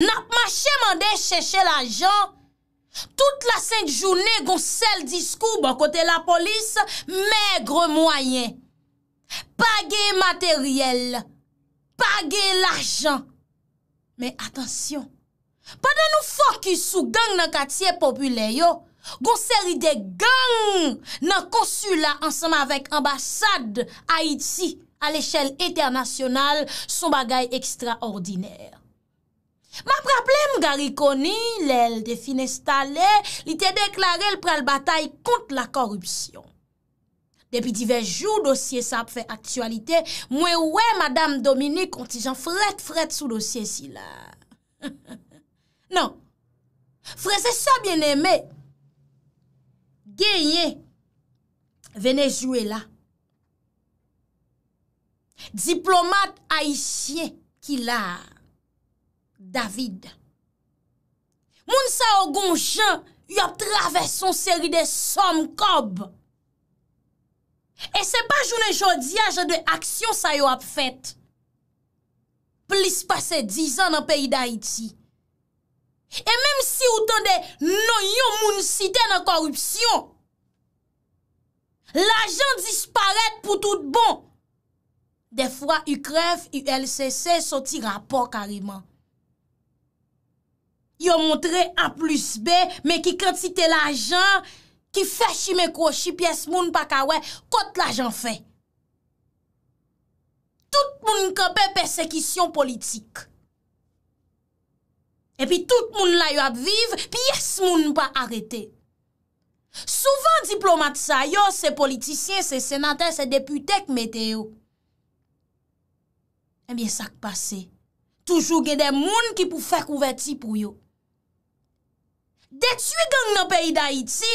Nap ma chè mandè chè chè l'ajan, tout la sènt jounè gon sèl diskou bon kote la polis, mègre mwayen. Pagè materyèl, pagè l'ajan. Mè atensyon, padan nou fòkis sou gang nan katiè populeyo, gon sèri de gang nan konsula ansama vek ambasad Haiti alèchèl eternasyonal, sou bagay ekstraordinèr. Ma problem gari koni, lèl de finestale, li te deklare l prel batay kont la korupsyon. Depi divèj jou, dosye sa ap fè aktualite, mwen wè Madame Dominique konti jan fred fred sou dosye si la. Non, fred se sa bien eme, gèye venejouè la. Diplomat haishye ki la, David, moun sa o gon jen, yop traves son seri de som kob. E se pa jounen jodi ajan de aksyon sa yop fet. Plis pase dizan nan peyi da iti. E mèm si outan de nou yon moun site nan korupsyon. La jen disparet pou tout bon. De fwa yu krev, yu el se se soti rapor kariman. Yo montre a plus b, me ki kantite la jan, ki fè chi mè kou chi, pi yes moun pa kawè, kote la jan fè. Tout moun kope persekisyon politik. E pi tout moun la yo ap viv, pi yes moun pa arete. Souvan diplomat sa yo, se politisyen, se senatè, se deputèk metè yo. E eh biye sak pase, toujou gè de moun ki pou fè kou veti pou yo. De twi gang nan peyi da iti,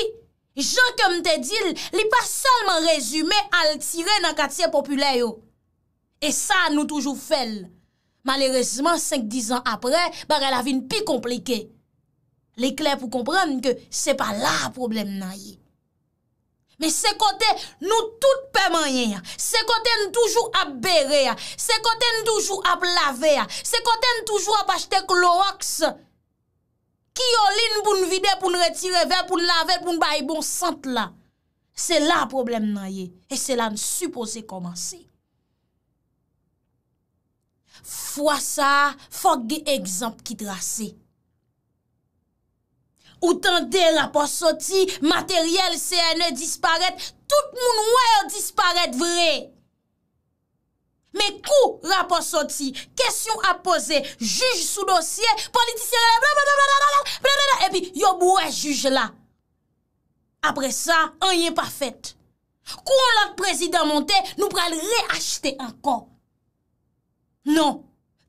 jan kem te dil, li pa salman rezume al tire nan katiye populye yo. E sa nou toujou fel. Malerezman, 5-10 an apre, bar el avin pi komplike. Le kler pou komprende ke se pa la problem nan ye. Me se kote nou tout pe manye ya. Se kote nou toujou ap bere ya. Se kote nou toujou ap lave ya. Se kote nou toujou ap achete klorox ya. Ki yo lin pou nou vide pou nou retire vep, pou nou lave, pou nou baye bon sant la. Se la problem nan ye, e se la nou suppose komansi. Fwa sa, fwa ge egzamp ki drase. Ou tan de rapor soti, materyel, CNE disparet, tout moun wè disparet vreye. Me kou rapor soti, kesyon ap pose, juj sou dosye, politisyen, bla bla bla bla bla bla bla bla bla bla bla bla, epi yo bou re juj la. Apre sa, an yen pa fèt. Kou lak prezident monte, nou pral re achete ankon. Non.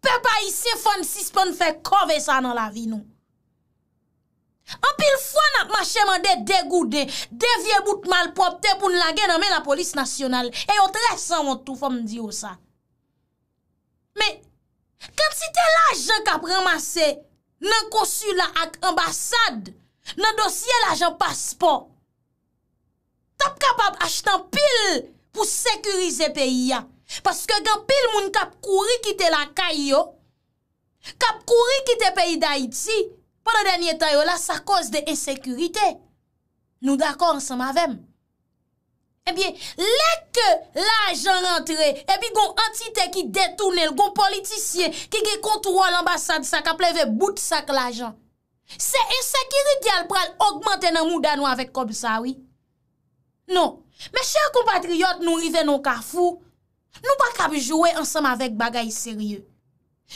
Pe pa isye fon sis pon fè kove sa nan la vi nou. An pil fon ap mache man de degou de, de vie bout mal popte pou n lage nan men la polis nasyonal. E yo tre san wotou fòm diyo sa. Men, kan si te la jan kap remase, nan konsulat ak ambasad, nan dosye la jan paspon, tap kap ap ashtan pil pou sekurize peyi ya. Paske gen pil moun kap kouri kite la kay yo, kap kouri kite peyi da iti, para denye tayo la sa kos de esekurite. Nou dako ansan mavem. Ebyen, eh lèk l'ajan rentre, ebi eh gon antite ki detounel, gon politisye ki ge kontro l'ambassade sa ka pleve bout sak l'ajan. Se en se ki rigal pral augmante nan mouda nou avèk kob sawi. Non, mè chè kompatriot nou ive nou ka fou, nou pa kab jouè ansam avèk bagay serye.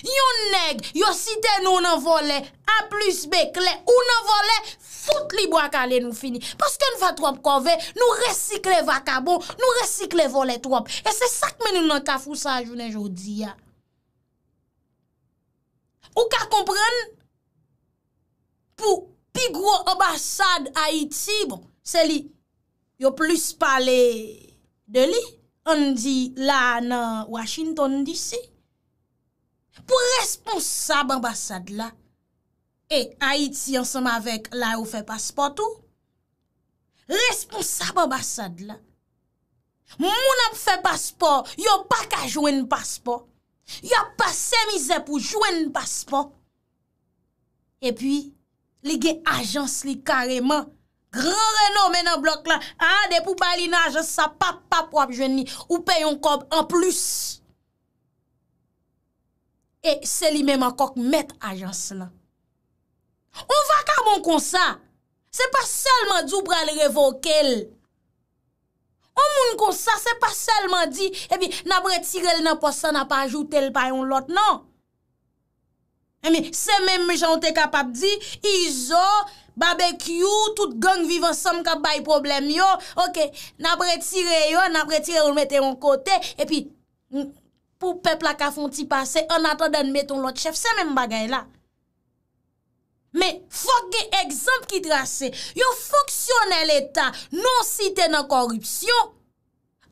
Yon neg, yon site nou nan vole, a plus bekle, ou nan vole, foute li bo akale nou fini. Paske nou va trop kove, nou resikle va kabon, nou resikle vole trop. E se sak men nou nan ka fousa a jounen jodi ya. Ou ka kompren, pou pi gro abasad Haiti, bon, se li, yon plus pale de li, an di la nan Washington D.C., Po responsab ambasad la, e Haiti ansanm avek la ou fe pasport ou, responsab ambasad la, moun ap fe pasport, yo pa ka jwen pasport, yo pa se mize pou jwen pasport, e pi, li gen ajans li kareman, gran reno menan blok la, a de pou palina ajans sa pap pap wap jwen ni, ou pe yon kob en plus. E, seli menman kok met ajans nan. On va ka moun konsa. Se pa selman djou pral revokel. On moun konsa, se pa selman di, e eh pi, nabretirel nan posan, na pa ajoute l payon lot nan. E mi, se menm jante kapap di, izo, babekyou, tout gang vivan som kap bay problem yo, ok, nabretire yo, nabretirel ou mette yon kote, e pi, nabretirel, pou pepl la ka fon ti pase, an atan den meton lot chef, se men bagay la. Me, fok gen ekzamp ki trase, yo foksyonel etan, non si tenan korupsyon,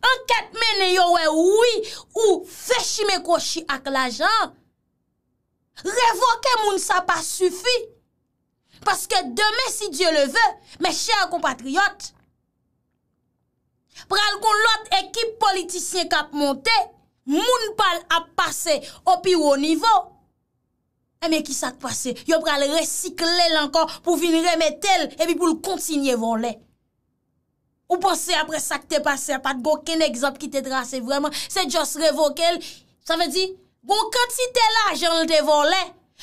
an ket menen yo we woui, ou fechi me koshi ak la jan, revoke moun sa pa sufi, paske demen si Diyo le ve, me che a kompatriot, pral kon lot ekip politisyen kap monte, Moun pal ap pase, opi ou o nivou. Eme eh, ki sa te pase, yo pral resikle lankan pou vin remet el, epi pou l kontinye volen. Ou pase apre sa te pase, apat bo ken ekzop ki te trase vreman, se jos revoke l, sa ve di, bon konti te la jan l devole,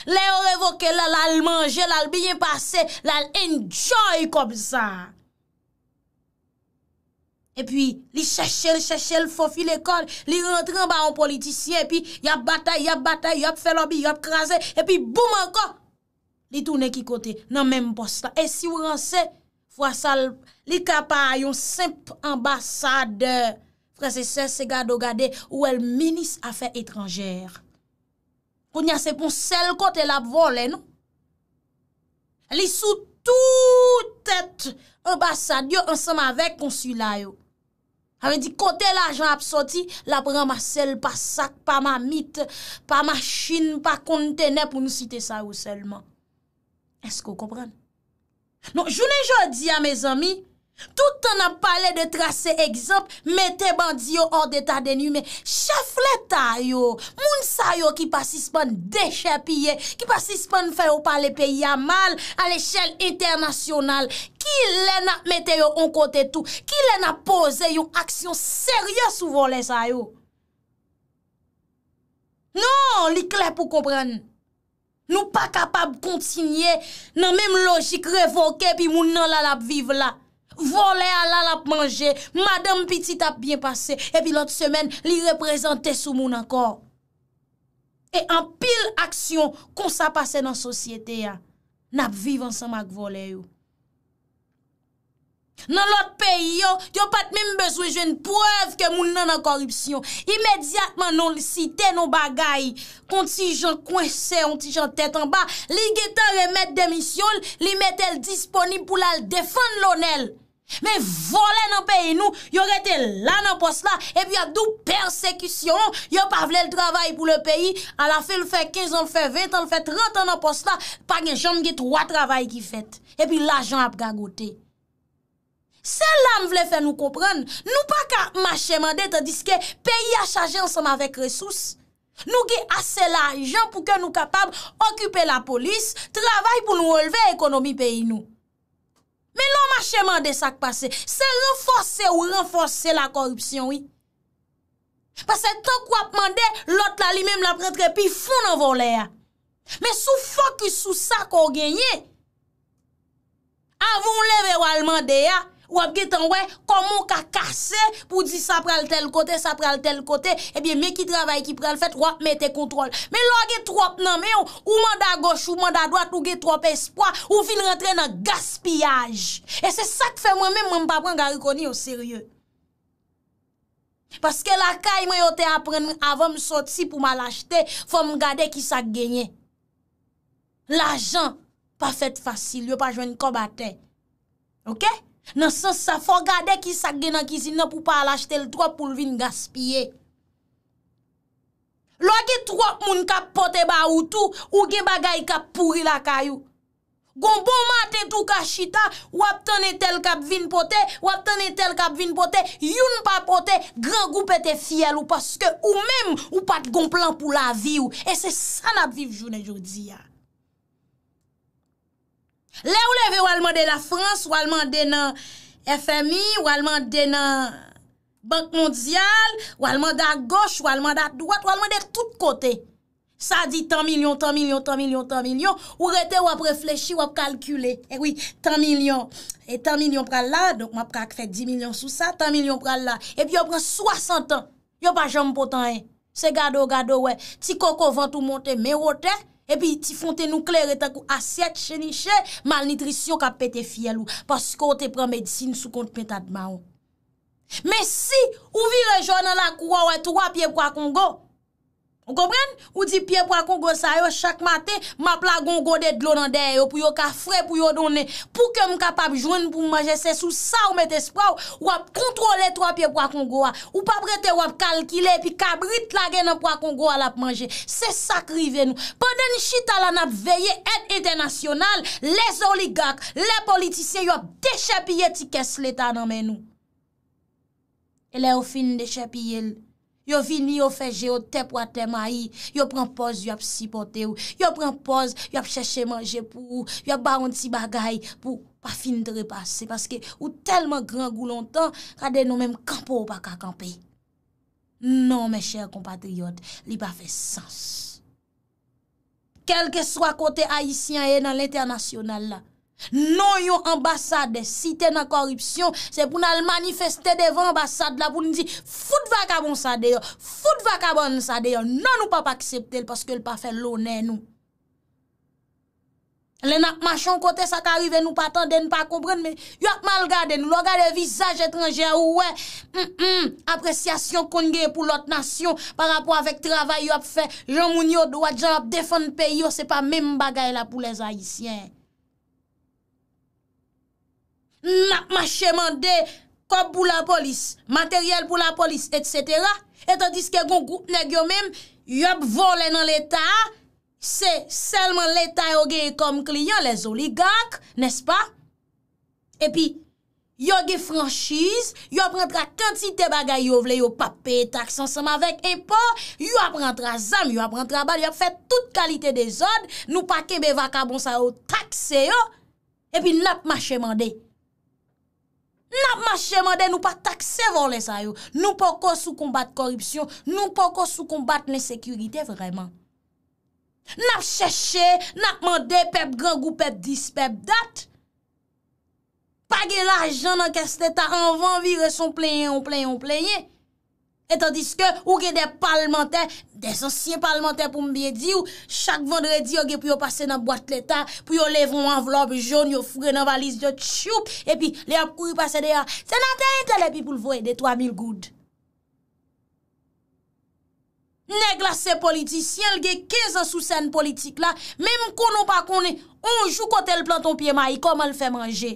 le revoke l al manje, l al binye pase, l al enjoy kop san. E pi li chache, li chache, li fofi l'ekol, li rentre an ba an politisyen, e pi yap batay, yap batay, yap felobi, yap krasay, e pi boum anko, li toune ki kote nan menm postan. E si wran se, fwa sal, li kapa yon semp ambasade, prese se, se gado gade, ou el menis afe etranjer. Kou nyase pou sel kote la vole, nou. Li sou toutet ambasade, yo ansama vek konsulay yo. Ame di kote la jan apsoti, la pran ma sel pa sak, pa ma mit, pa ma chin, pa kontene pou nou site sa ou selman. Esko kompran? Non, jounen jodi a me zami... Tout an ap pale de trase egzop, mete bandyo or deta den yu, me chaf leta yo. Moun sa yo ki pasispan deche piye, ki pasispan fe yo pale peyi amal, al eshel internasyonal. Ki lena mete yo on kote tou, ki lena pose yo aksyon seryos ou volen sa yo. Non, li kle pou kompren. Nou pa kapab kontinye, nan menm logik revoke pi moun nan lalap vive la. Vole a lal ap manje, madame piti tap bien pase, epi lot semen li reprezent te sou moun ankor. E an pil aksyon kon sa pase nan sosyete ya, nap vivan san mak vole yo. Nan lot peyi yo, yo pat mime bezwe jwen preuve ke moun nan an korupsyon. Imediatman non li site nan bagay, konti jan kwen se, konti jan tet an ba, li getan remet demisyon, li met el disponib pou la defan lon el. Men vole nan peyi nou, yo rete la nan pos la, e pi a dou persekusyon, yo pa vle l travay pou le peyi, an la fe l fe 15, an l fe 20, an l fe 30 nan pos la, pa gen jom get wwa travay ki fet. E pi la jan ap gagote. Se la m vle fè nou kompren, nou pa ka machèman de te diske peyi a chajen som avèk resous. Nou ge asè la ajan pou ke nou kapab okype la polis, travay pou nou releve ekonomi peyi nou. Men nou machèman de sak pase, se renfose ou renfose la korupsyon. Pasè ton kwa pman de, lot la li mem la prentre pi foun an von le a. Men sou fok y sou sak o genye, avon leve ou alman de ya. ou ap getan comment comment ka kasse pour dire ça pral tel côté, ça pral tel côté, eh bien, mais qui travaille, qui le fait, ou ap contrôle. Mais l'on a trop nan mais ou, ou manda gauche, ou manda droite, ou get trop espoir, ou fil dans le gaspillage. Et c'est ça que fait moi-même, moi m'pap pran gariconi au sérieux. Parce que la caille, moi yote apprendre avant me sortir pour m'acheter, acheter, me garder qui sa gagné. L'argent, pas fait facile, a pas joué combattant. Ok? Nansan sa fo gade ki sa genan kizina pou pa alashte l'twap pou lvin gaspye Lwagit wap moun kap pote ba woutou, ou gen bagay kap pouri la kayou Gon bon maten tou kashita, wap tane tel kap vin pote, wap tane tel kap vin pote Youn pa pote, gran goup ete fiel ou paske ou mem ou pat gon plan pou la vi ou E se san ap viv joun e joudzi ya Là où levé ou de la France, ou demander nan FMI, ou demander nan Banque mondiale, ou demander à gauche, ou allemand à droite, ou de tous côtés. Ça dit tant millions, tant millions, tant millions, tant millions. Ou rete ou ap réfléchir, ou ap calculer. Eh oui, tant millions. Et tant millions pral là, donc m'a pral fait 10 millions sous ça, tant millions pral là. Et puis on prend 60 ans. Yo pas potan hein. C'est gado gado ouais. Ti coco va tout monter, mais epi ti fonte nukler etakou aset cheniche, malnidrisyon kapete fiel ou, paskou te pren medsine sou kontpetatman ou. Men si, ouvi rejonan la kouwa ou etou apye pou akongo, On kompren? Ou di piye pwa kongo sa yo, chak mate, map la gongo de dlo nan der yo pou yo ka fre pou yo donen. Pou ke m kapap joun pou manje, se sou sa ou met espraw, wap kontrole to a piye pwa kongo a. Ou pap rete wap kalkile, pi kabrit la gen a pwa kongo a lap manje. Se sakrive nou. Pa den chitalan ap veye et ete nasyonal, les oligak, les politisye yop dechapye tikes leta nan men nou. E le ou fin dechapye el. Yo vini yo feje yo tep wa temayi, yo pren poz yo ap sipote ou, yo pren poz yo ap cheche manje pou ou, yo ap ba an ti bagay pou pa fin de repase. Paske ou telman gran goun lontan, kade nou menm kampo ou pa kakampe. Non men chèr compatriot, li pa fe sens. Kel ke swa kote haisyan e nan l'internasyonal la. Non yon ambasade site nan korupsyon, se pou nan lmanifeste devan ambasade la pou ni di, foute vakabon sa deyo, foute vakabon sa deyo, nan nou pa pa aksepte l, paske l pa fe lonen nou. Lenak machon kote sa ka rive nou patande, nou pa kobrene, men, yon malgade nou, logade visaj etranje, wè, mm, mm. apresyasyon konge pou lot nasyon, par rapport avèk travay yon ap fe, yon moun yo do wajan ap defon pe yon, se pa men bagay la pou les haisyen. nap mache mande kop pou la polis, materyel pou la polis, etc. Etandis ke gong gout neg yo mem, yop vole nan l'Etat, se selman l'Etat yo genye kom klinyon, les oligak, nes pa? E pi, yo genye franchise, yo ap rentra kantite bagay yo vle, yo pape, tak san sama vek, e po, yo ap rentra zam, yo ap rentra bal, yo ap fet tout kalite de zon, nou pa kebe vaka bon sa yo, tak se yo, e pi nap mache mande, Nap manche mande nou pa takse volen sa yo, nou pa ko sou kombat koripsyon, nou pa ko sou kombat ne sekurite vreman. Nap cheshe, nap mande pep gangou, pep dis, pep dat. Page la ajan nan keste ta, an van vi re son plenye, on plenye, on plenye. Etan diske, ou gen de parlementè, des ansyen parlementè pou mbiye di ou, chak vendredi yo gen pou yo pase nan boate l'Etat, pou yo levon anvlobe joun, yo fure nan valise de tchouk, epi le ap kou yo pase de ya, se nan tenk la lepi pou l'voe de 3000 goud. Neg la se politisyen, l gen kez an sou sèn politik la, mem konon pa konen, on jou kote l planton piye mayi, koman l fè manje.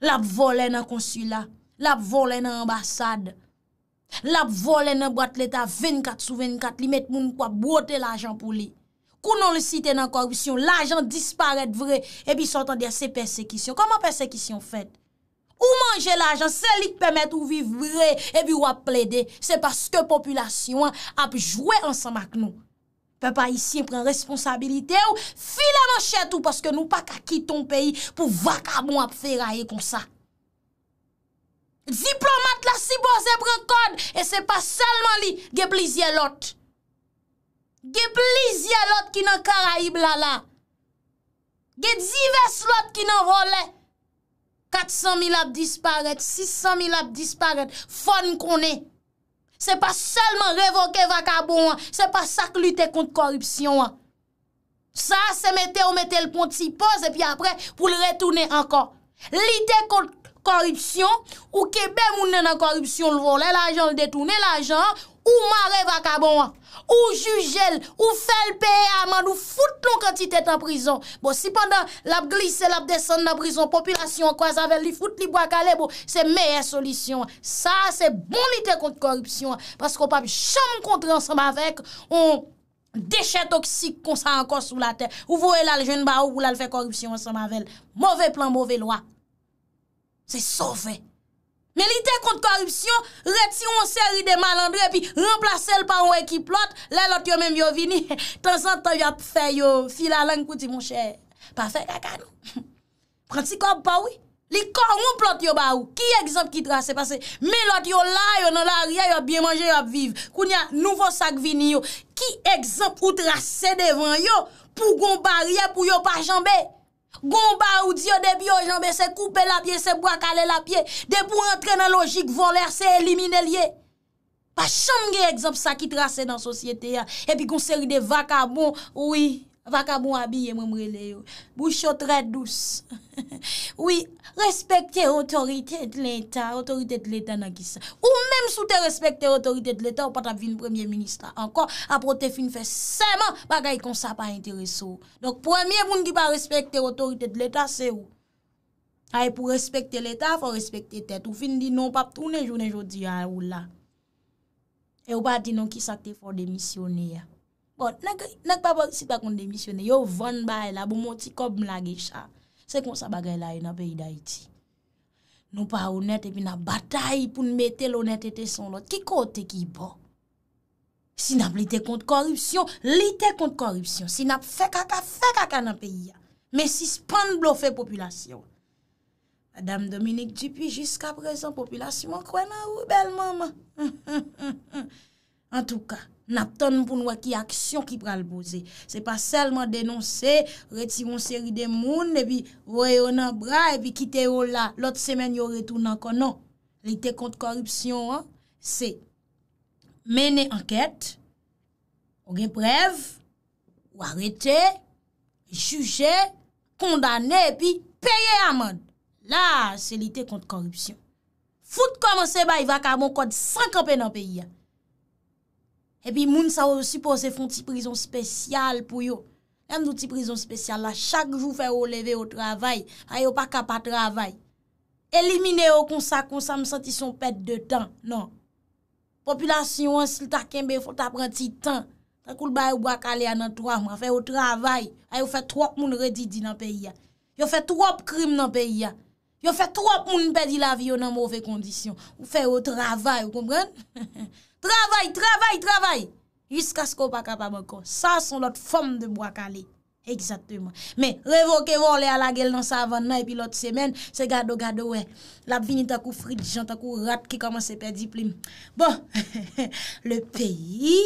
L ap volen an konsula, l ap volen an ambasade. La pou vole nan bat leta 24 sou 24 Li met moun pou ap bote l'ajan pou li Kou non nan le site nan korpsyon L'ajan dispare d'vre E bi sotan diya se persekisyon Koman persekisyon fed? Ou manje l'ajan selik pemet ou viv vre E bi ou ap ple de Se paske populasyon ap jwe ansan mak nou Pe pa yisi yon pren responsabilite Ou fila man chetou Paske nou pa kakit ton peyi Pou vak abon ap feraye kon sa Diplo C'est pour code. Et c'est pas seulement lui, il y a plusieurs autres. Il y a plusieurs autres qui n'ont dans Caraïbes là. Il y divers autres qui sont volé. 400 000 abdis disparu, 600 000 abdis disparaître, Fon qu'on est. C'est pas seulement révoquer vacabon, hein. c'est pas ça que lutter contre corruption. Hein. Ça, c'est mettre, on le pont pose et puis après, pour le retourner encore. Lutter contre Corruption, ou kebe moun nan corruption le voler l'argent, le ou mare vacabon ou jugel ou le le aman, ou fout non quantité en prison. Bon, si pendant la glisse, la descendre la prison, population, kwa avec li fout li calais bon c'est meilleure solution ça c'est bon contre corruption parce qu'on pas jamais contre ensemble avec on... déchets toxiques qu'on ça encore sous la terre. ou voyez là, le jeune barou, pour là, le corruption ensemble avec Mauvais plan, mauvais loi. Se sofe. Melite kont korupsyon, reti an seri de malandre, pi remplase l pa wè ki plot, lè lot yo mèm yo vini. Tansan ta wè ap fè yo fila lang kouti moun chè. Pa fè kakano. Pransi korp pa wè. Li korp wè plot yo ba wè. Ki ekzamp ki trase pase? Me lot yo la yo nan la rè yo ap bien manje yo ap viv. Koun ya nouvo sak vini yo. Ki ekzamp ou trase devan yo pou goun barè pou yo pa chanbe? Gon ba ou diyo de biyo janbe se koupe la pie, se mwa kale la pie, de pou rentre nan logik, voler se elimine liye. Pa chanm gen egzop sa ki trase nan sosyete ya, epi kon seri de vaka bon, oui. Vaka mou abye mwemre le yo. Boucho tre dous. Oui, respekte otorite de l'Etat. Otorite de l'Etat nan gisa. Ou mèm sou te respekte otorite de l'Etat, ou pata vin non, premier ministra. Ankon, apote fin fè seman, bagay kon sa pa interese yo. Donk premier moun ki pa respekte otorite de l'Etat, se yo. Ae pou respekte l'Etat, fò respekte tèt. Ou fin di nou pap toune jounen joudi a ah, ou la. E ou pa di nou ki sa te fò demisyone ya. Bon, nèg pas si pas qu'on démissionne yo vann bay la bon monti kob m'la C'est comme ça bagay la dans pays d'Haïti. Nous pas honnête et puis na bataille pour nous mettre l'honnêteté son l'autre. Qui côté qui bon? Si n'a lutté contre corruption, lutter contre corruption. Si n'a fait caca, fait caca dans pays. Mais si span la population. Madame Dominique Dupuis, jusqu'à présent, population, croit ou belle maman. en tout cas, Nap ton pou nou wak ki aksyon ki pral boze. Se pa selman denonse, retivon seri de moun, epi voye ou nan bra, epi kite ou la. Lot semen yo retou nan konon. L'ite kont korupsyon an, se, mene anket, ou gen brev, ou arete, juje, kondane, epi peye amad. La, se l'ite kont korupsyon. Fout koman se ba, i va ka bon kod 50 peyi an. Epi moun sa wosupose foun ti prizon spesyal pou yo. Moun ti prizon spesyal la, chak jou fè ou leve ou travay. Ayo ah, pa kapat travay. Elimine ou konsa konsa, m senti son pet de tan, nan. Populasyon ansel ta kembe, fò ta pren ti tan. Ta koul bay ou bakale anan toan, mwen fè ou travay. Ayo fè trok moun redidi nan peyi ya. Yo fè trok krim nan peyi ya. Yo fè trok moun pedi la vi yo nan mouve kondisyon. Ou fè ou travay, ou kompren? Travay, travay, travay. Jiska sko pa kapabanko. Sa son lot fom de mwakale. Exactement. Me, revokevo le alagel nan sa avan nan, epi lot semen, se gado gado we. Lap vini takou fridijan, takou rat, ki koman se pedi plim. Bon, le peyi,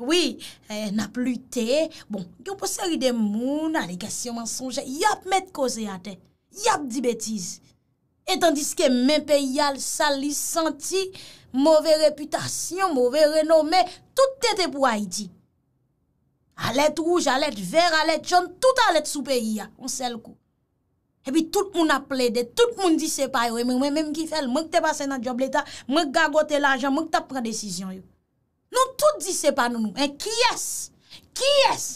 wii, nap lute. Bon, yon pou seri de moun, aligasyon, mansonje, yap met koze ate. Yap di betiz. Etan diske men pe yal sali santi, Mouve reputasyon, mouve renome, tout ete pou Haiti. Alet rouge, alet ver, alet chan, tout alet sou peyi ya, on sel kou. E pi tout moun ap lede, tout moun disepay, mwen menm ki fel, mwen te basen nan diob leta, mwen gagote l'anjan, mwen te pren desisyon yo. Nou tout disepan nou nou, e kyes, kyes!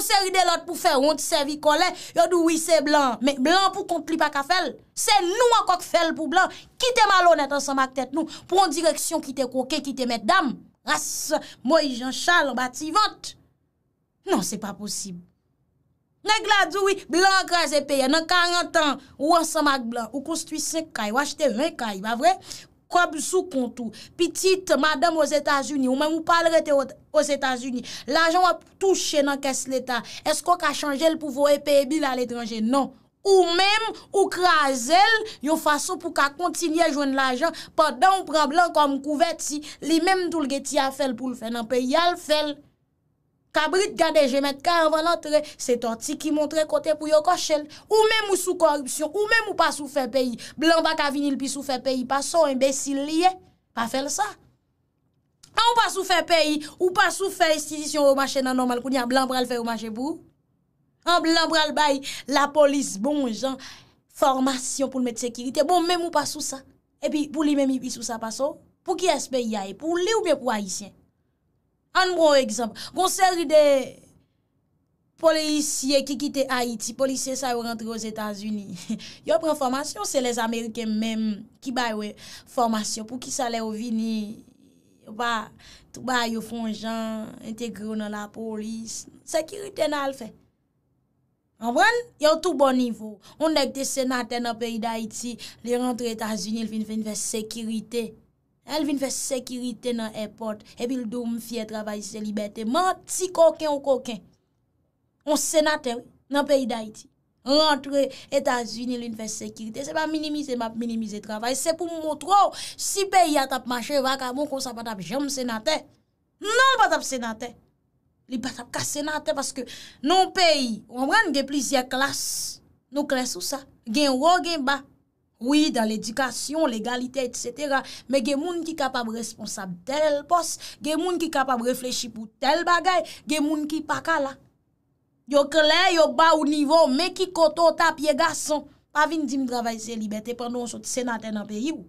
s'est série de pour pour on honte servi kolè, yo dit oui c'est blanc, mais blanc pour compte li pas ka C'est nous encore fèl pour blanc. qui t'es malhonnête ensemble avec tête nous, pour une direction qui quitte coquet, t'es mesdames. Race moi Jean Charles vente. Non, c'est pas possible. Nèg la oui, blanc krasé pays dans 40 ans ou ensemble ak blanc, ou construit 5 cailles, ou acheter 20 cailles, pas vrai? kob sous compte petite madame aux États-Unis ou même vous pas aux États-Unis l'argent va toucher dans caisse l'état est-ce qu'on a changé le pouvoir payer bill à l'étranger non ou même ou craser yon façon pour qu'à continuer à joindre l'argent pendant on prend blanc comme couverture, les même tout le geti a fait pour le faire dans pays fait Ka brit gade jemet, ka anvan lantre, se ton ti ki montre kote pou yo koshel. Ou mem ou sou korupsyon, ou mem ou pa sou fe peyi. Blan baka vinil pi sou fe peyi, pa sou imbesil liye. Pa fel sa. An ah, ou pa sou fe peyi, ou pa sou fe istidisyon ou mache nan normal kouni an blan bral fe ou mache bou. An blan bral bayi, la polis bon jan, formasyon pou l'met sekirite. Bon, mem ou pa sou sa. E pi pou li men mi pi sou sa pa sou. Pou ki espe yae, pou li ou men pou ayisyen. An moun ekzamp, gonser de polisye ki kite Haiti, polisye sa yo rentre yo Etats-Unis. Yo pren formasyon, se les Amerike menm ki baywe formasyon pou ki sa le yo vini, yo ba yo fonjan, entegro nan la polis, sekirite nan al fe. An moun, yo tou bon nivou. On dek te senate nan peri de Haiti, le rentre Etats-Unis, el fin fin fe sekirite. El vin fè sekirite nan airport, epi l do m fie travay se libetè. Man ti kokè ou kokè. On senate wè nan peyi da iti. On rentre Etats-Unis, l vin fè sekirite. Se pa minimize, map minimize travay. Se pou m wotro, oh, si peyi atap machè, waka moun konsa patap jom senate. Non patap senate. Li patap ka senate, paske nan peyi, wè mwen gen plizye klas, nou klas ou sa, gen wò gen ba. Oui, dan l'edikasyon, l'egalite, etc. Me gen moun ki kapab responsab del el pos, gen moun ki kapab reflechi pou tel bagay, gen moun ki pakala. Yo kle, yo ba ou nivou, me ki koto ta pie gasan, pa vin di m dravay zeli, bete panon sot senaten apeyi wou.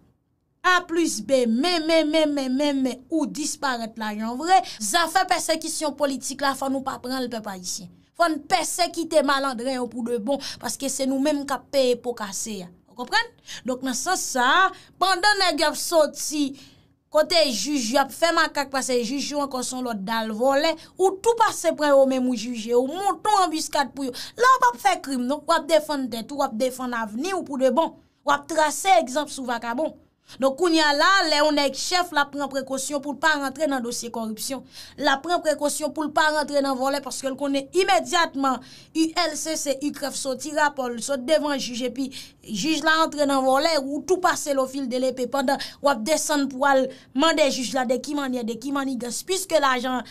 A plus B, mè, mè, mè, mè, mè, mè, ou disparete la yon vre, zafè persekisyon politik la, fò nou pa pran l'pepa isye. Fò n'persekite malandre yo pou de bon, paske se nou mèm kap peye pou kase ya. O kompren? Dok nan sa sa, pandan nan gap sot si, kote yon juj, yon ap fè makak pa se juj yon konson lò dal volè, ou tou pa se pran yon mèm ou juj, ou monton ambiskat pou yo. La wap fè krim, wap defan det, wap defan aveni ou pou de bon. Wap trase egzamp sou vakabon. Nou koun ya la, le yon ek chef la pren prekosyon pou l pa rentre nan dosye korupsyon. La pren prekosyon pou l pa rentre nan vole, paske l konen imedjatman, il else se, il kref so tirapol, so devan juje, pi juj la rentre nan vole, ou tout pase lo fil dele, pe pandan wap desen pou al mande juj la de kimanye, de kimanye gans, piske la jan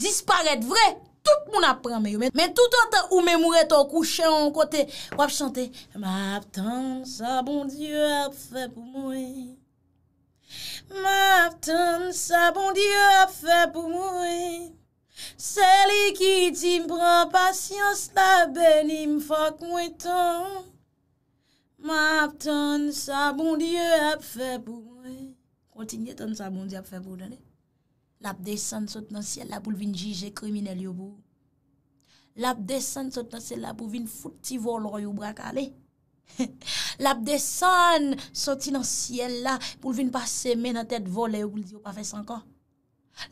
disparete vre, tout moun ap preme yo. Men tout anta ou men mou reto kouche an kote, wap chante, ma ap tan sa bon diyo ap fe pou mouye, Ma bon ap bon ton sa bon diyo ap fe pou mou e, Se li ki ti mpren pasyans la beni mfak mwetan, Ma ap ton sa bon diyo ap fe pou mou e, Kontinye ton sa bon diyo ap fe pou mwetan e, Lap de san sot nan sien la pou vin jije krimine liyo bou, Lap de san sot nan sien la pou vin fouti volor yo brak ale, L ap desan soti nan siel la pou vin pas semen an tet vo le ou li di ou pa fe sankan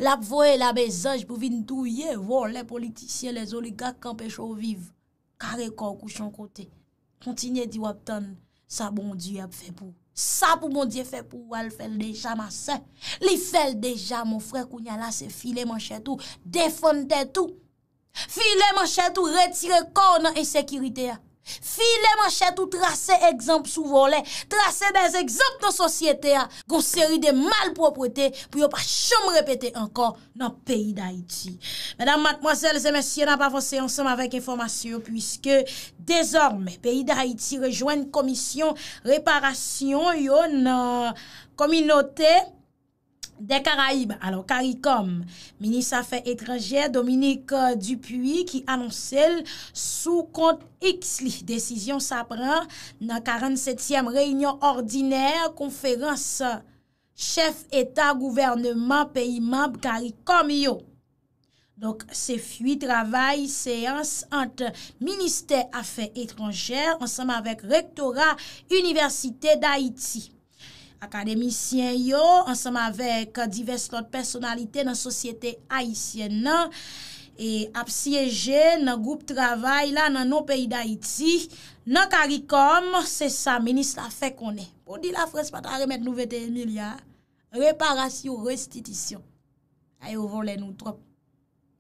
L ap vo e la bezaj pou vin touye vo le politisyen le zoli gak kan pe chou viv Kare kon kou chan kote Kontinye di wap ton sa bon di ap fe pou Sa pou bon di fe pou al fel deja masen Li fel deja mon fre kounya la se file man chetou Defonte tout File man chetou retire kon an e sekirite ya Filè man chè tou trase egzamp sou volè, trase den egzamp nou sosyete a, goun seri de malpropretè pou yo pa chom repete ankon nan peyi d'Haïti. Mèdam matmoazèl, zè mèsyè nan pa fòse ansèm avèk informasyon, pwiske dezorme peyi d'Haïti rejwen komisyon reparasyon yo nan kominote... De Karaib, karikom, minis afen etranjè, Dominique euh, Dupuy, ki anonsel sou kont X li. Desisyon sa pran nan 47èm reynyon ordiner, konferans chef etan, gouvernement, peyman, karikom yo. Se fwi, travay, seans, ente, minis te afen etranjè, ansanman vek rektorat, universite d'Haïti. akademisyen yo, ansanm avek divers not personalite nan sosyete Haitien nan, e ap siyeje nan goup travay la nan nou peyi da Haiti, nan karikom, se sa, menis la fe konen. Po bon, di la frez pata remet nou vete emilya, reparasyon, restitisyon. Ayo volen nou trop.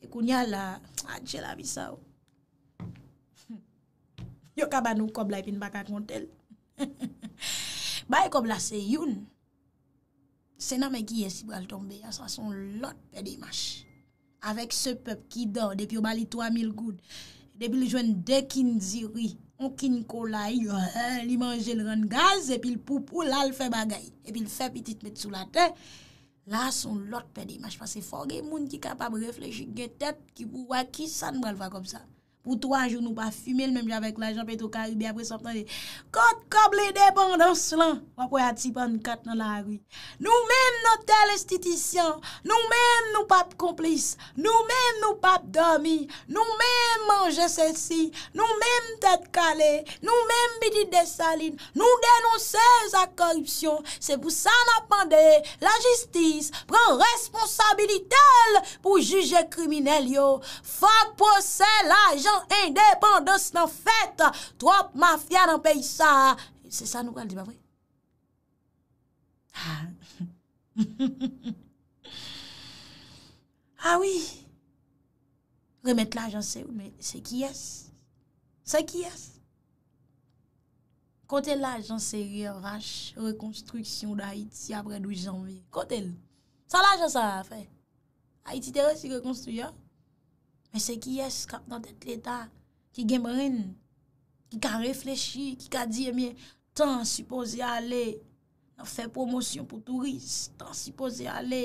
Ekounia la, aje la visaw. Yo kaban nou koblay pin baka kontel. Hehehehe. Baye kob la se youn, sename ki yesi bral tombe, yaswa son lot pedi mash. Awek se pep ki do, depi obali 3000 goud, depi li jwen dekin ziri, onkin kola, eh, li manje lren gaz, epi lpupu lal fe bagay, epi lfe pitit met sou la te. Lason lot pedi mash, pase fogue moun di kapab refleji getet ki bou wakisan bral va kom sa. pou 3 joun nou pa fume l menm javek l ajan peto karibi apwe sotan de kot kob le deban dans lan wapwe atipan kat nan la vi nou menm nou tel estitisyan nou menm nou pap komplis nou menm nou pap domi nou menm manje sèsi nou menm tèt kale nou menm bidit de salin nou denonsè sa korupsyon se pou san apande la jistis pran responsabilitel pou juje krimine liyo fa posè l ajan Indépendos nan fèt Trop mafya nan pey sa Se sa nou kal di ba vre? Ha Ha Ha Ha wè Remèt la jan se wè Se ki yè Se ki yè Kote l la jan se rè Rache rekonstruksyon da Haiti Apre 12 jan vre Kote l Sa la jan sa fè Haiti te resi rekonstruyè men se ki yes kap nan tet l'Etat, ki gembrin, ki ka reflechi, ki ka dir mi, eh tan si pose ale, nan fè promosyon pou touris, tan si pose ale,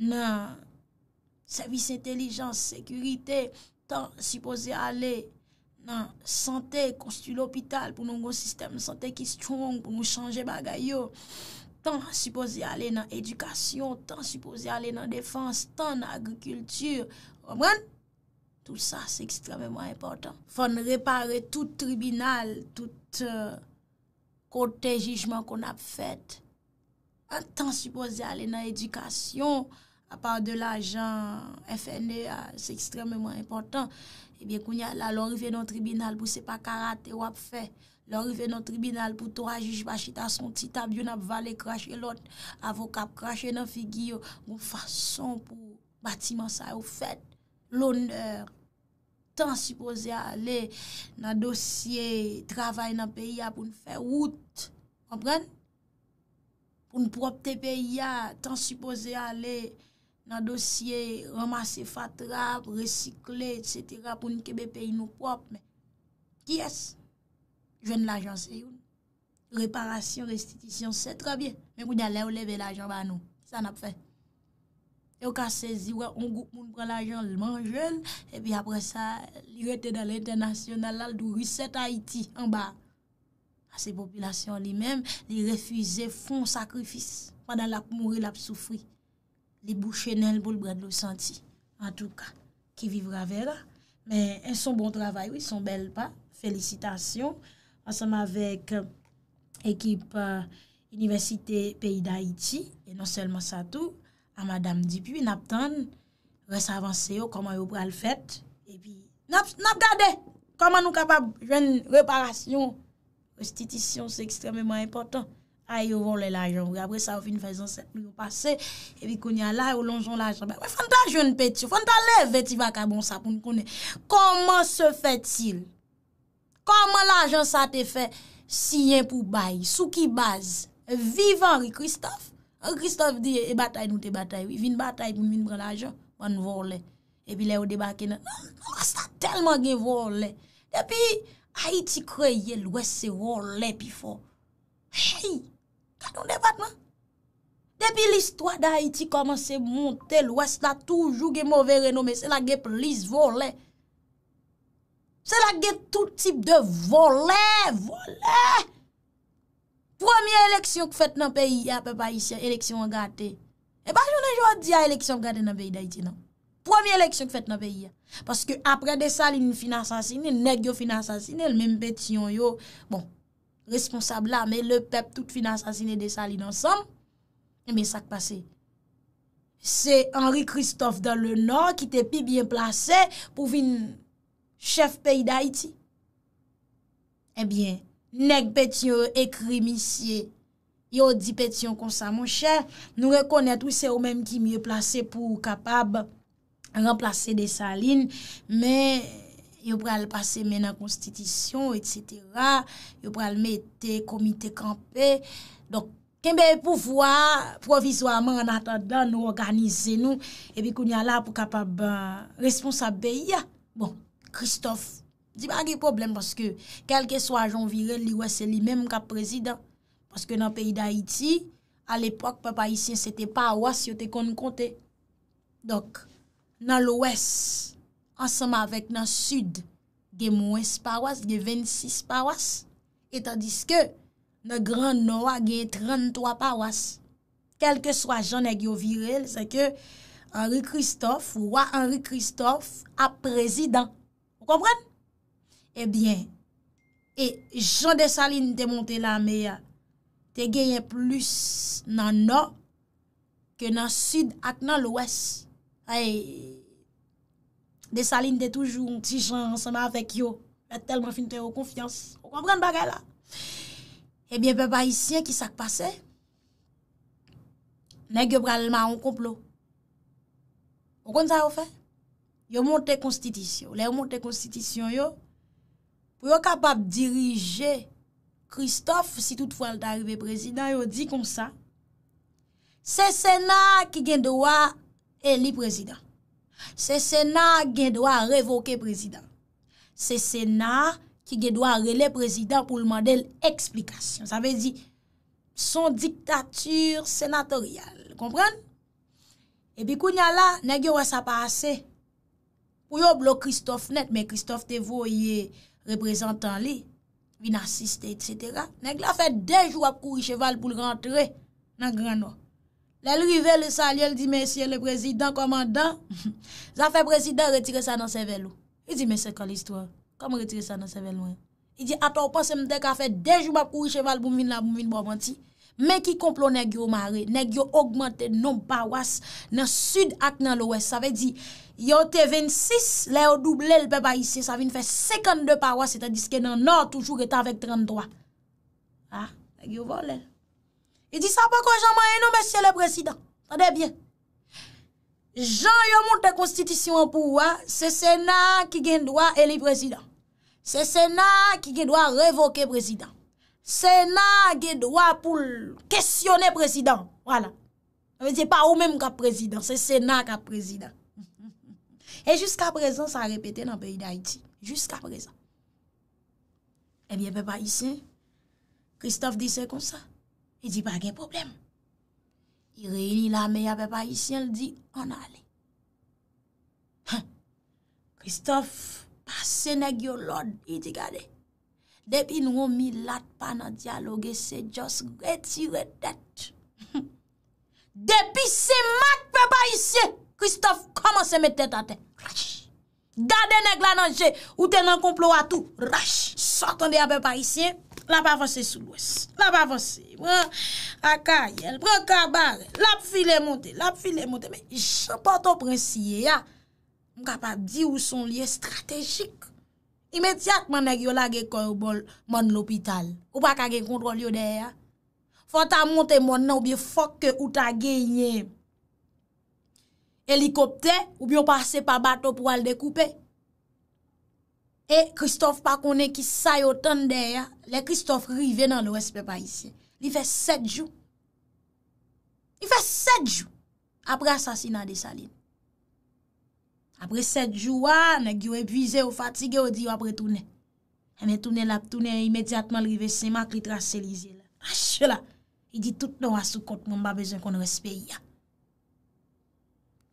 nan servis intelijans, sekurite, tan si pose ale, nan sante konsti l'opital, pou nou gwo sistem sante ki strong, pou nou chanje bagay yo, tan si pose ale nan edukasyon, tan si pose ale nan defans, tan nan agrikultur, oumwen? tout sa, se ekstrememan importan. Fon repare tout tribunal, tout kote jijman kon ap fet, an tan suppose ale nan edukasyon, a par de la jan FNE, se ekstrememan importan, ebyen koun ya la lorive nan tribunal pou se pa karate wap fet, lorive nan tribunal pou to a jijman chita son titab yon ap vale krashe lot, avokap krashe nan figiyo, moun fason pou batiman sa ou fet, loneur, tan suppose a ale nan dosye travay nan peyi a pou nou fey wout, kompren? Poun prop te peyi a, tan suppose a ale nan dosye ramase fatrap, resikle, et cetera, pou nou kebe peyi nou prop, men. Ki es? Jwen la jan se yon. Reparasyon, restitisyon, se trabyen. Men pou di ale ou leve la jan ba nou. San ap fey. Yo ka sezi wè, on goup moun pran l'ajan l'manjel, et apre sa, li rete dan l'international l'international dou riset Haiti, Haïti en A ces populations li mêmes li refuze font sacrifice pendant ont souffert. la souffrir Li bouche nel le de le senti. En tout cas, qui vivra verra mais ils son bon travail oui, son bel pas félicitations ensemble avec avec euh, euh, Université Pays d'Haïti, et non seulement ça tout A madame di pi, nap tan, wè sa avanse yo, oh, koman yo pral fèt, e pi nap gade, koman nou kapab jwen reparasyon, prostitisyon, se ekstremèman important, a yo volè l'ajan, wè apre sa ou fin fazan set mi yo pase, e pi konya la, ou lonjon l'ajan, wè fèntan jwen pèt yo, fèntan lè, vè ti va ka bon sa pou nou konè. Koman se fèt sil? Koman l'ajan sa te fèt? Siyen pou bay, sou ki baz, vivan Ri Christophe, Christophe dit, et bataille, nous te bataille. bataille pour nous prendre l'argent, on voler. Et puis là, on débarque. Non, non, a tellement de volé. Depuis Haïti créé, l'Ouest, se volé. puis fort. Hey, quand on Depuis l'histoire d'Haïti commence à monter, l'Ouest a toujours eu mauvais renommé. C'est la guerre plus volée. C'est la guerre tout type de volet, volé Premye eleksyon k fèt nan peyi ya, pe pa isye, eleksyon an gâte. E ba joun anjou an di a eleksyon gâte nan peyi da iti nan. Premye eleksyon k fèt nan peyi ya. Paske apre de salin finas asine, neg yo finas asine, el men bet yon yo, bon, responsable la, me le pep tout finas asine de salin ansam, e men sak pase. Se Henri Christophe dan le nan, ki te pi bien plase, pou vin chef peyi da iti. E eh bien, nek pet yon ekrimisye, yo di pet yon konsa monsher, nou rekonet ou se ou menm ki miye plase pou kapab remplase de sa lin, men, yo pral pase men a konstitisyon, et cetera, yo pral mete komite kampe, donk, keme pou vwa provizwaman an atadan nou organizen nou, e bi koun ya la pou kapab euh, responsabeya, bon, Christophe, Di ba anke problem paske kelke swajon virel li wese li menm ka prezidant. Paske nan peyi da Iti, al epok papayisyen se te pa wese yo te kon konte. Dok, nan l wese, ansama avèk nan sud, gen mwese pa wese, gen 26 pa wese. Etan diske, nan gran noa gen 33 pa wese. Kelke swajon e gyo virel, se ke Henry Christophe, wwa Henry Christophe a prezidant. Ou komprenne? Ebyen, eh e jan de saline te monte la me, te genye plus nan nan ke nan sud ak nan lwes. Ay, de saline te toujou mti jan anseman vek yo, et telman fin te eh yo konfians. O kon pran bagay la. Ebyen, pe bayisyen ki sak pase, nek yo pran lman an konplo. O kon sa yo fe? Yo monte konstitisyon. Le yo monte konstitisyon yo. pou yo kapap dirije Christophe, si tout fwa l t'arive prezident, yo di kon sa, se Senat ki gen doa eli prezident. Se Senat gen doa revoke prezident. Se Senat ki gen doa rele prezident pou l model eksplikasyon. Sa ve di son diktatur senatorial. Komprende? E bi kou nya la, ne gen wè sa pase. Pou yo blok Christophe net, men Christophe te voye représentant lui, vin assiste, etc. Nèg a fait deux jours à courir cheval pour rentrer dans Grand Nord. L'arrivée, le salier, dit, monsieur le président, commandant, ça fait président retirer ça dans ses vélos. Il dit, mais c'est quoi l'histoire? Comment retirer ça dans ses vélos? Hein? Il dit, attends, pense que je fait deux jours à courir cheval pour venir là, pour venir Men ki komplo nek yo mare, nek yo augmente non pawas nan sud ak nan lwes. Sa ve di, yo te 26, le yo duble l pe ba isi, sa ven fè 52 pawas, se ta diske nan nord toujou reta avèk 33. Ha, nek yo vole. E di sa bako jan manye nou, mesye le presidant. Sa de bien. Jan yo monte konstitisyon pou wè, se sena ki gen dwa elè presidant. Se sena ki gen dwa revoke presidant. Sénat a droit pour questionner président. Voilà. Ce n'est pas vous-même qui président, c'est le Sénat qui est président. Et jusqu'à présent, ça a répété dans le pays d'Haïti. Jusqu'à présent. Eh bien, papa haïtien, Christophe dit c'est comme ça. Il dit pas un problème. Il réunit l'armée avec peuple haïtien, il dit on allait. Hein? Christophe passe l'ordre, il dit regardez. Depi nou ou mi lat pa nan diyaloge, se jos weti wetet. Depi se mak pepa isye, Christophe komanse me tete a tete. Gade nek la nanje, ou ten nan komplo a tou. Sot an dey a pepa isye, la pa avanse sou lwes. La pa avanse. Akayel, prekabare, lap file monte, lap file monte. Men, jen porto prensiye ya, mka pa di ou son liye strategik. Imetyat man e gyo la ge korbol man l'opital. Ou pa kage kontrol yo dey ya. Fota monte man nan ou bi fokke ou ta genye. Helikopte ou bi yo pase pa bato pou al dekoupe. E Kristof pa konen ki sayo ton dey ya. Le Kristof rive nan l'Owespe pa isi. Li fe set jou. Li fe set jou. Apre asasina de Saline. Apre 7 jouwa, neg yo ep vize ou fatige ou di yo apre toune. Eme toune lap, toune imediatman li ve seman ki tra selize la. Ache la, i di tout nou asou kont moun ba bezon kon res peyi ya.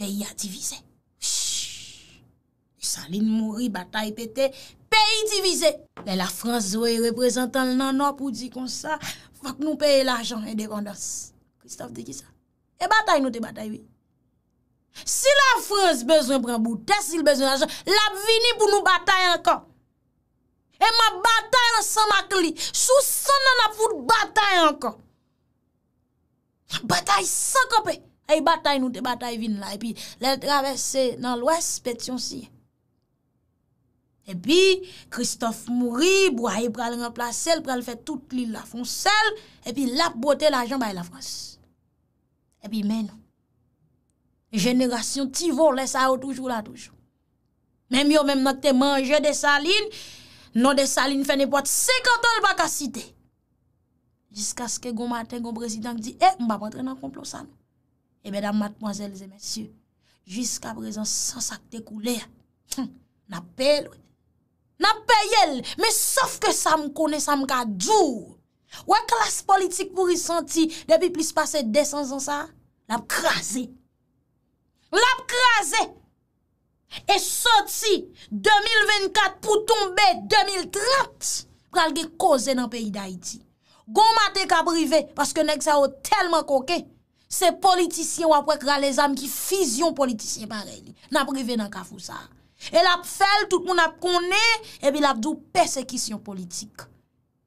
Peyi ya divize. Shhh! Saline mori, batay pete, peyi divize. La France zowe reprezentan l nanon pou di kon sa, fok nou peye l ajan e devandas. Christophe di ki sa? E batay nou te batay wey. Si la Frans bezwen pran boutè, si la bezwen achan, lap vini pou nou batay ankon. Eman batay an san makli. Sou san nan ap foute batay ankon. Batay san kapè. E batay nou te batay vin la. E pi lè travesse nan lwes petyon si. E pi Christophe mouri, pou a yi pral remplase, pral fè tout li la fon sel. E pi lap botè la jambay la Frans. E pi men nou. Génération ti volé ça toujours là toujours. Même yo même nan te manje de saline, non de saline fait n'importe 50 ans le pas cité. Jusqu'à ce que gon matin président dit eh va rentrer dans complot ça. Et eh mesdames ben, mademoiselles et messieurs, jusqu'à présent sans ça te coulé. Hum, n'a payé. N'a mais sauf que ça me connaît ça me ka djou. Ouais classe politique pour y senti depuis plus de 200 ans ça, l'a crasé. La ap kraze, e soti 2024 pou tombe 2030, pral ge koze nan peyi da iti. Gon mate ka prive, paske nek sa ou telman koke, se politisyen wapwe kra le zam ki fizyon politisyen pareli, nan prive nan ka fousa. E la ap fel tout moun ap kone, e bi la ap dou persekisyon politik.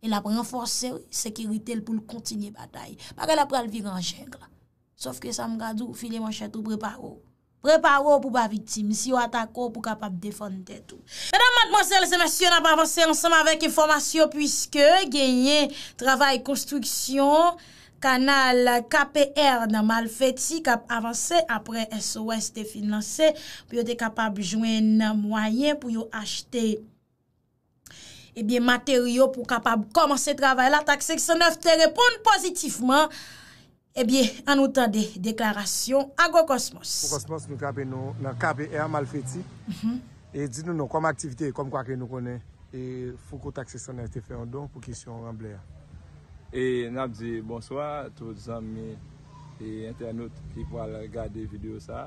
E la ap renforse sekirite l pou l kontinye batae. Paral ap pral viran jeng la. Sof ke sa mga dou fili man chetou prepa ou. Preparou pou ba vitim, si yo atakou pou kapap defante tout. Mèdam, mademoiselle, se mèsyon ap avansè ansèm avèk informasyon pwiske genyen travay konstriksyon kanal KPR nan mal fètik ap avansè apre SOS te finansè pou yo de kapap jwen mwayen pou yo achete materyo pou kapap komansè travay. La tak seksyon 9 te repoun pozitifman Ebyen, eh an nou tan de deklarasyon an Gokosmos. Gokosmos nou kape nou, nan kape e an mal feti. E di nou nou, kom aktivite, kom kwa ke nou konen. E foko tak se sonen te fe yon don pou ki si yon remble. E nan di, bonsoi, tout zanmi e internet ki pou ala gade video sa.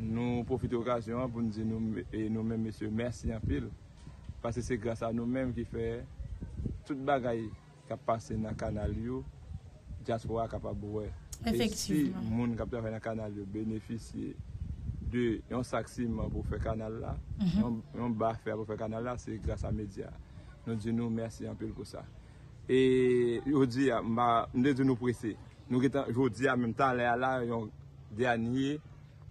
Nou profite okasyon pou nou di nou e nou men mese, mersi yon pil. Pase se grasa nou men ki fe tout bagay ka pase nan kanalyou. jans pou wak kapap pou wè. E si moun kapta fè nan kanal yo, beneficye de yon saksim pou fè kanal la, yon bâ fè pou fè kanal la, se grasa media. Nou di nou mersi anpil kousa. E yon di, nou di nou prese, nou di yon mèm tan lè ala, yon dè anye,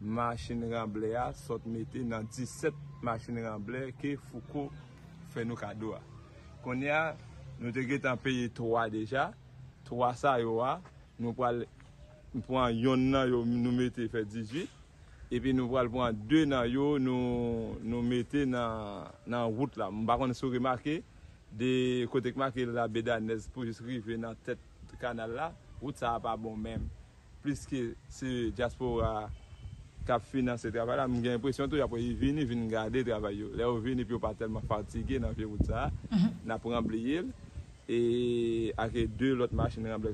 manchin ramblè a, sot mette nan diset manchin ramblè ke foukou fè nou kado a. Kon ya, nou di git anpil yon mèm tan lè anpil 3 dèja, 3 sa yo a, ah. nou pou al pou an yon nan yo nou mette fe 18 e pi nou pou al pou an 2 nan yo nou mette nan wout la mba kon sou rimake de kotek make la bedanez pou jisri fe nan tet kanal la wout sa mhm. a pa bon menm plis ki se jaspo a kap finan se traba la mgen presyon tou ya pou yi vini vini gade traba yo le yo vini pi yo pa telman fatige nan fe wout sa nan pou an bliyev e akè dè lòt machin ramblè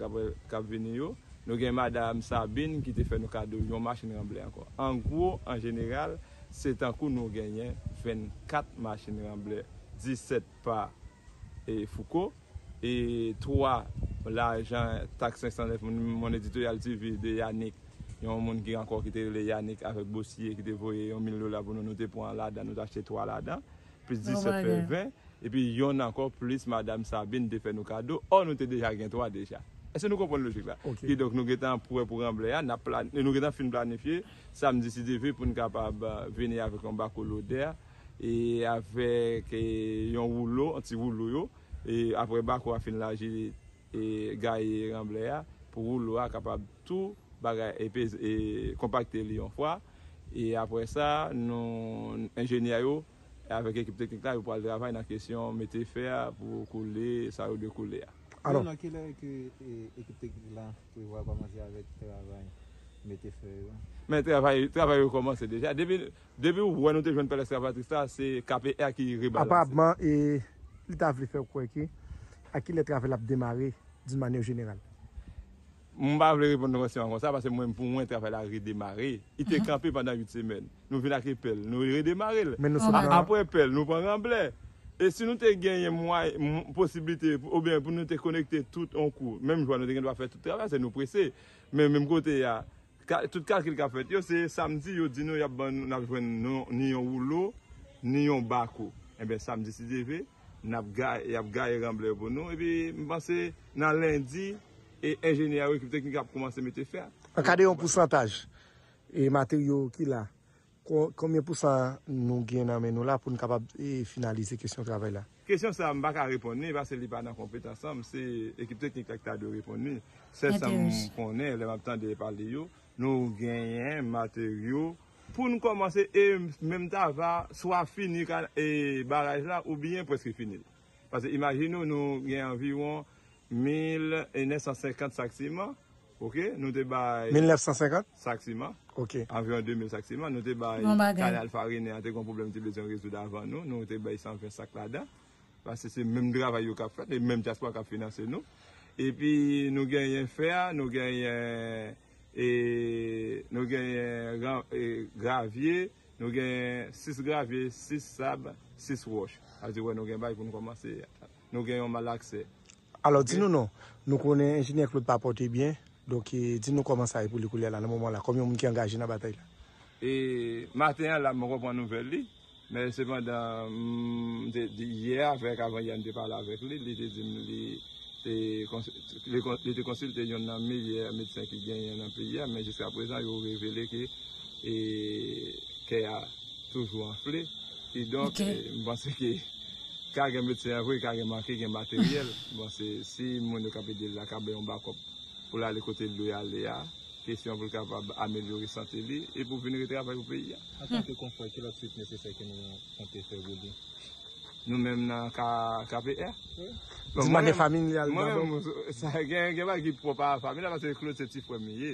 kap venè yo, nou gen madame Sabine ki te fè nou kado yon machin ramblè anko. An gwo, an jeneral, setan kou nou genyen fèn 4 machin ramblè, 17 pa fouko, e 3 la jan tak 510, moun edito yal ti vi de Yannick, yon moun ki anko ki te yole Yannick, avek bossye ki te voye, yon min lò la pou nou nou te pou an ladan, nou te achè 3 ladan, pis 10 se fè 20. epi yon anko plis madame Sabine de fe nou kado, ou nou te deja gen towa deja. E se nou konpon lojik la. Ok. Ki dok nou getan pou remble ya, nou getan fin planifiye, sa m diside vi pou nou kapab veni avik an bako lode ya, e avik yon wou lo, an ti wou lo yo, apre bako a fin laji, gaye remble ya, pou wou lo a kapab tou, bagay e pez, e kompakte li yon fwa, e apre sa, nou enjenya yo, Avèk ekip teknik la, yo pou al travay nan kesyon metefer pou koulè, sarou de koulè. Ano, nan ke lè ekip teknik la pou yon avèk travay, metefer? Mè travay yon komanse deja, debi ou wè nou te joun pe lè travay trikta, se kape e ak yon ribalansi. Aparabman, lè ta vle fè wè kou ekè, ak yon travay la pou demare di manè yon general. Mwen ba vle repon nou resen an kon sa, pase mwen pou mwen travèl a redemare. I te mhm. kampe pandan 8 semen. Nou vle ak epel, nou redemare lè. Apre epel, nou pan remble. E si nou te genye mwen posibilite, ou ben pou nou te konekte tout an kou, men mwen jwa nou te genye dwa fè tout travèl, se nou prese. Men mwen kote ya, tout kakil ka fèt. Yo se samdi, yo di nou yap ban nabjwen ni yon houlou, ni yon bakou. E ben samdi si devè, yap gaye remble pou nou. E pi, mwen panse, nan lindi, E engenier ou ekip teknik ap komanse mette fèr. Akade yon pousantaj, e materyo ki la, koumyen pousant nou gen nan men nou la pou nou kapab finalize kesyon travè la? Kesyon sa mbak a repon ni, basè li pa nan kompetansam, ekip teknik ak ta de repon ni, sel sa mpounen, nou genyen materyo pou nou komanse e menmta va swa fini kan e baraj la ou bien pweske fini. Pase imagine nou nou genyen environ 1950 saksiman Ok, nou te bay 1950 saksiman Avion 2000 saksiman Nou te bay Kalal bon Farine Nou te bay 125 la dan Basse se menm drav a yo ka fwate Menm jaswa ka finanse nou Epi nou genyen fer Nou genyen Nou genyen gravye Nou genyen 6 gravye 6 sab, 6 wosh Azi wè nou genyen bay pou nou komanse Nou genyen malakse Alo, di nou nou, nou kone enjinye Klout pa apote bien, doki, di nou koman sa e pou li kou li ala nan mouman la, komyon moun ki angaje nan batay la? E, maten la, moun wap an nouvel li, men sepandan, yè avèk, avèn yè an depal avèk li, li te dim, li te konsilte yon nan mi, yè medisen ki gen yon nan pi yè, men jiska prezan, yo revele ke, e, ke a toujou an fle, e donk, mwansi ke... Kage me tse rwe, kage manke, kage materyel, bon se si moun nou kape de la, kabe yon bakop pou la le kote lou yale ya, ke si yon pou kap amelyori sante li, e pou finire trapa yon peyi ya. Atenke kon fwa, ke lòt sit nese se ke nou pante fè yon de? Nou men nan kape e. Dizman de famine yal nan bon? Mwen, gen ba ki propa a famine, apan se klote se ti fwemye,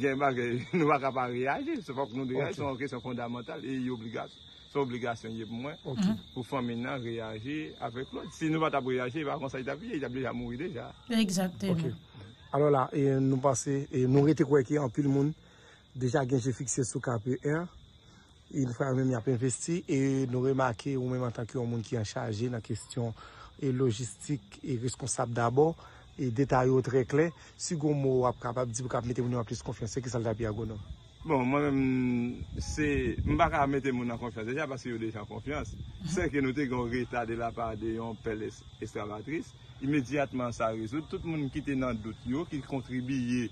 gen ba ki nou wak apan reage, se fok nou de reage, son kre se fondamental, e yon obligat. sou obligasyon yè pou mwen pou fwa men nan reyaje avèk lò. Si nou vat ap reyaje, vat konsaj tapye, yè yè blè yè mou yè deja. Exactè. Alors la, nou pase, nou rey te kweke anpil moun, deja gen jè fikse sou KPR, nou fwa mè mè mè ap envesti, nou rey make ou mè mè anta ki yon moun ki an chaje nan kestyon logistik, riskonsap dabò, detayot rey kle, si goun mou ap kapab di pou kapmè te moun yon ap lè se konfyanse ki sal tapye a gounan. Bon, mbaka a mette moun an konfyanse, deja pasi yo dejan konfyanse, mhm. se ke nou te gwa retade la pa de yon pel estravatris, imediatman sa rezou, tout moun ki te nan dout yo, ki kontribiye,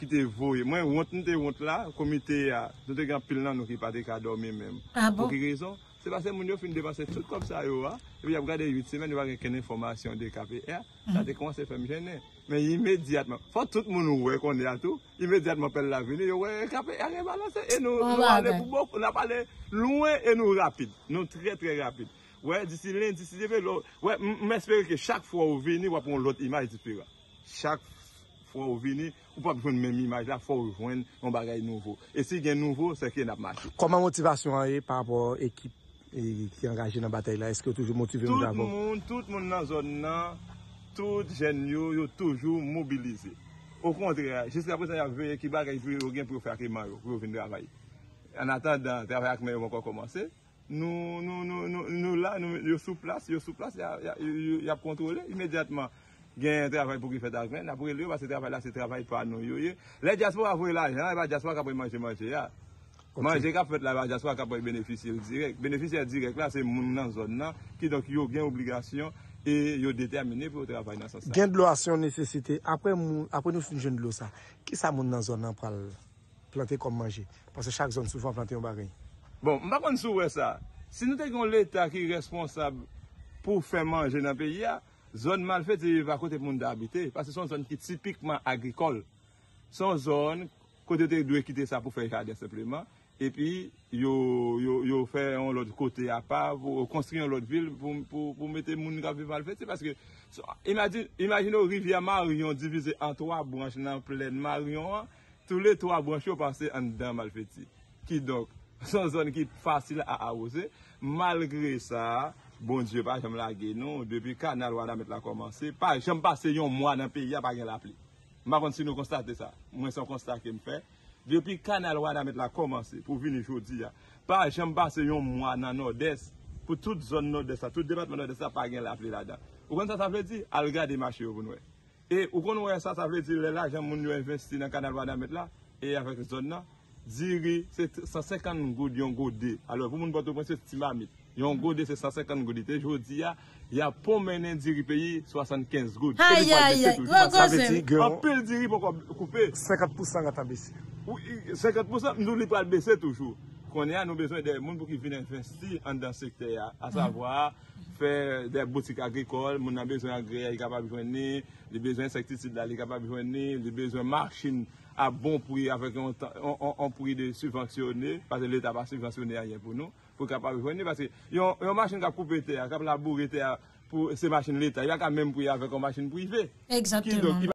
ki te voye, mwen wont nou te wont la, komite ya, nou te gwa pil nan nou ki pati ka dormi menm, pou ki rezon. Se basen moun yo fin devase mm-hmm. tout kom sa yo bon, a, epi ap gade 8 semen, yo va rekenen formasyon de KPR, sa de kon se fem jene. Men imediatman, fa tout moun ou we kon de ato, imediatman pel la vini, yo we KPR e balanse, e nou, nou ale pou bok, nou ap ale, louen e nou rapid, nou tre tre rapid. We, disi len, disi de ve, we, m espere ke chak fwa ou vini, wapon lot imaj di piwa. Chak fwa ou vini, ou pa bi fwen mèm imaj la, fwa ou jwen, nou bagay nouvo. E si gen nouvo, se E ki angaje nan batay la, eske yo toujou motive ou davon? Tout moun nan zon nan, tout jen yo, yo toujou mobilize. Ou kontre, jiske apresan yon vye ekibar ki vye yon gen pou yon fake man yo, pou yon vye yon travay. An atan dan, travay akmen yon kon komanse, nou la, yon souplas, yon souplas, yon yon kontrole, imediatman. Gen yon travay pou ki fete akmen, apre yon va se travay la, se travay pan yon, yon yon. Le jaswa avwe la, yon va jaswa kapwe manje manje, ya. Manje ka fèt la vajaswa ka pwèy benefisye direk. Benefisye direk la se moun nan zon nan ki do ki yo gen obligasyon e yo detemine pou yo travay nan sa sa. Gen dlo asyon nesesite, apre nou funjoun dlo sa, ki sa moun nan zon nan pral plante kom manje? Pwase chak zon soufan plante yon bagay. Bon, mba kon souwe sa, si nou te yon lèta ki responsab pou fè manje nan peyi ya, zon mal fèt se yon va kote moun da habite. Pwase son zon ki tipikman agrikol. Son zon kote te yon dwe kite sa pou fè yon jade sepleman. E pi, yo fè yon lòd kote a pa, pou konstri yon lòd vil pou mette mouni kapi mal fèti. Paske, imagino Rivière-Marion divize an toa branche nan plèn Marion, tou le toa branche yo pase an dan mal fèti. Ki dok, son zon ki fasil a a ouze. Malgre sa, bon diye pa, jom la geno, depi kanal wad amet la komanse. Pa, jom pase yon mwa nan pi, ya pa gen la pli. Ma konti si nou konstate sa, mwen son konstate kem fè. Depi kanal wad amet la komanse pou vini jodi ya Pa ajam base yon mwan nan nodes Pou tout zon nodes a, tout debatman nodes a Pa gen la fle la dan Ou kon sa sa vle di, algade masye ou kon wè E ou kon wè sa sa vle di Le ajam moun yon investi nan kanal wad amet la E yon fèk zon nan Diri se 150 goud yon goud de A lò pou moun batou mwen se stima mit Yon goud de se 150 goud de Te jodi ya, ya pou menen diri peyi 75 goud Ape diri pou koupe 50% gata besi Ou 50% nou li pral bese toujou. Kon ya nou bezwen de moun pou ki vin investi an dan sekte ya. A zavar, fè de boutik agrikol, moun an bezwen agre ya, li kapab jwenni. Li bezwen sekti sidal, li kapab jwenni. Li bezwen marchin a bon pou yi avèk an pou yi de subvenksyoni. Pase l'Etat pa subvenksyoni a yè pou nou. Pou kapab jwenni. Pase yon marchin kap pou pete ya, kap la bou rete ya. Pou se marchin l'Etat, yon ka men pou yi avèk an marchin pou yi ve. Exactement.